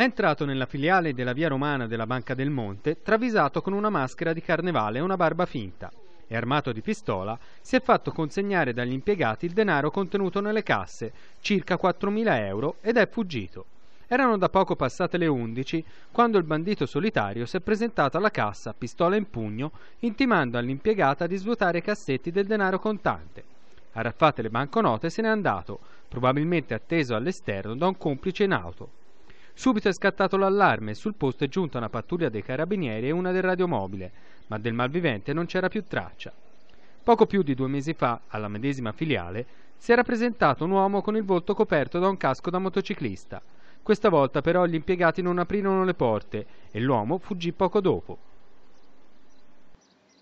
È entrato nella filiale della via romana della Banca del Monte travisato con una maschera di carnevale e una barba finta e armato di pistola, si è fatto consegnare dagli impiegati il denaro contenuto nelle casse, circa 4.000 euro, ed è fuggito. Erano da poco passate le 11 quando il bandito solitario si è presentato alla cassa, pistola in pugno, intimando all'impiegata di svuotare i cassetti del denaro contante. Arraffate le banconote se n'è andato, probabilmente atteso all'esterno da un complice in auto. Subito è scattato l'allarme e sul posto è giunta una pattuglia dei carabinieri e una del radiomobile, ma del malvivente non c'era più traccia. Poco più di due mesi fa, alla medesima filiale, si era presentato un uomo con il volto coperto da un casco da motociclista. Questa volta però gli impiegati non aprirono le porte e l'uomo fuggì poco dopo.